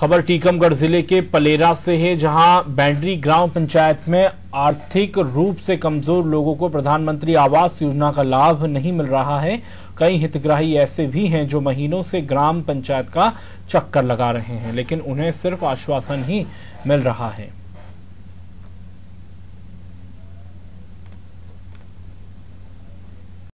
खबर टीकमगढ़ जिले के पलेरा से है जहां बैंडरी ग्राम पंचायत में आर्थिक रूप से कमजोर लोगों को प्रधानमंत्री आवास योजना का लाभ नहीं मिल रहा है कई हितग्राही ऐसे भी हैं जो महीनों से ग्राम पंचायत का चक्कर लगा रहे हैं लेकिन उन्हें सिर्फ आश्वासन ही मिल रहा है